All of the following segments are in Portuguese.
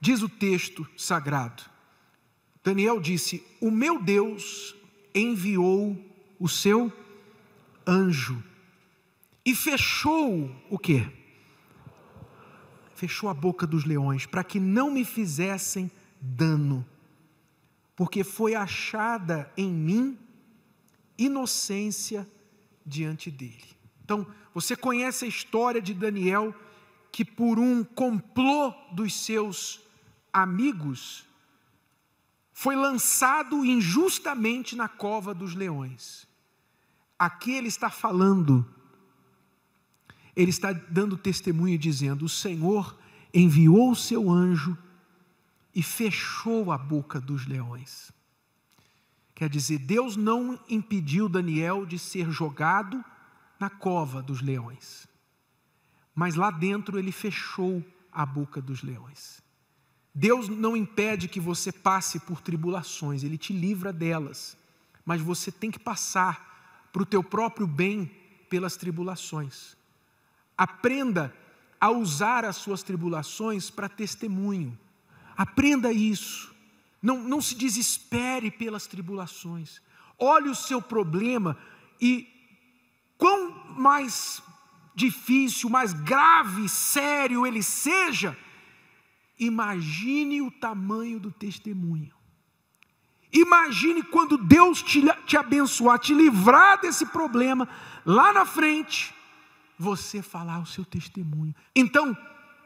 Diz o texto sagrado: Daniel disse: O meu Deus enviou o seu anjo e fechou o quê? Fechou a boca dos leões para que não me fizessem dano, porque foi achada em mim inocência diante dele. Então, você conhece a história de Daniel que por um complô dos seus amigos, foi lançado injustamente na cova dos leões. Aqui ele está falando, ele está dando testemunho e dizendo: O Senhor enviou o seu anjo e fechou a boca dos leões. Quer dizer, Deus não impediu Daniel de ser jogado na cova dos leões, mas lá dentro ele fechou a boca dos leões. Deus não impede que você passe por tribulações, Ele te livra delas, mas você tem que passar para o teu próprio bem pelas tribulações. Aprenda a usar as suas tribulações para testemunho. Aprenda isso. Não, não se desespere pelas tribulações. Olhe o seu problema e quão mais difícil, mais grave, sério ele seja, Imagine o tamanho do testemunho. Imagine quando Deus te, te abençoar, te livrar desse problema, lá na frente, você falar o seu testemunho. Então,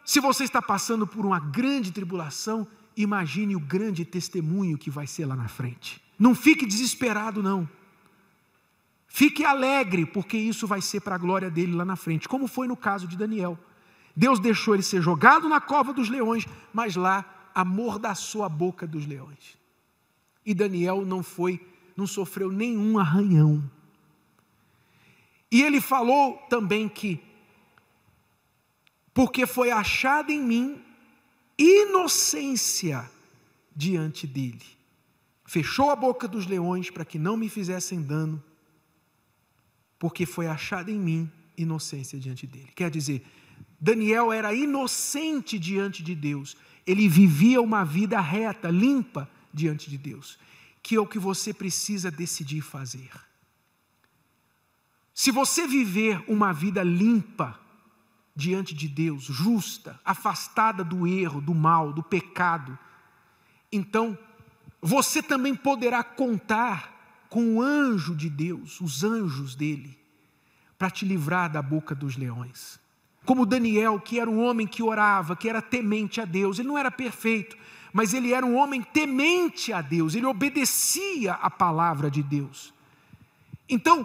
se você está passando por uma grande tribulação, imagine o grande testemunho que vai ser lá na frente. Não fique desesperado, não. Fique alegre, porque isso vai ser para a glória dele lá na frente, como foi no caso de Daniel. Deus deixou ele ser jogado na cova dos leões, mas lá amordaçou a boca dos leões. E Daniel não foi, não sofreu nenhum arranhão. E ele falou também que, porque foi achada em mim inocência diante dele, fechou a boca dos leões para que não me fizessem dano, porque foi achada em mim inocência diante dele. Quer dizer, Daniel era inocente diante de Deus. Ele vivia uma vida reta, limpa diante de Deus, que é o que você precisa decidir fazer. Se você viver uma vida limpa diante de Deus, justa, afastada do erro, do mal, do pecado, então você também poderá contar com o anjo de Deus, os anjos dele, para te livrar da boca dos leões. Como Daniel, que era um homem que orava, que era temente a Deus, ele não era perfeito, mas ele era um homem temente a Deus, ele obedecia a palavra de Deus. Então,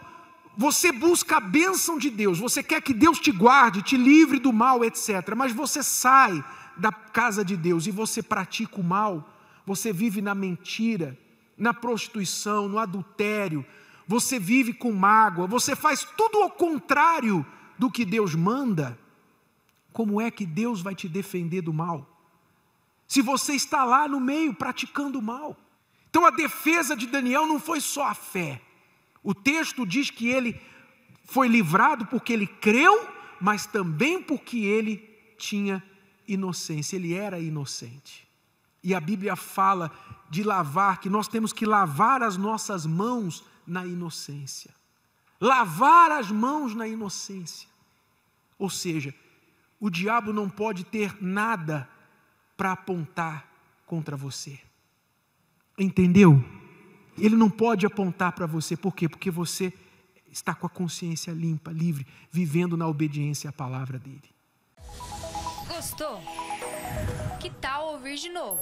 você busca a bênção de Deus, você quer que Deus te guarde, te livre do mal, etc. Mas você sai da casa de Deus e você pratica o mal, você vive na mentira, na prostituição, no adultério, você vive com mágoa, você faz tudo ao contrário do que Deus manda, como é que Deus vai te defender do mal? Se você está lá no meio praticando o mal. Então a defesa de Daniel não foi só a fé. O texto diz que ele foi livrado porque ele creu, mas também porque ele tinha inocência, ele era inocente. E a Bíblia fala de lavar, que nós temos que lavar as nossas mãos na inocência. Lavar as mãos na inocência. Ou seja, o diabo não pode ter nada para apontar contra você. Entendeu? Ele não pode apontar para você. Por quê? Porque você está com a consciência limpa, livre, vivendo na obediência à palavra dele. Gostou? Que tal ouvir de novo?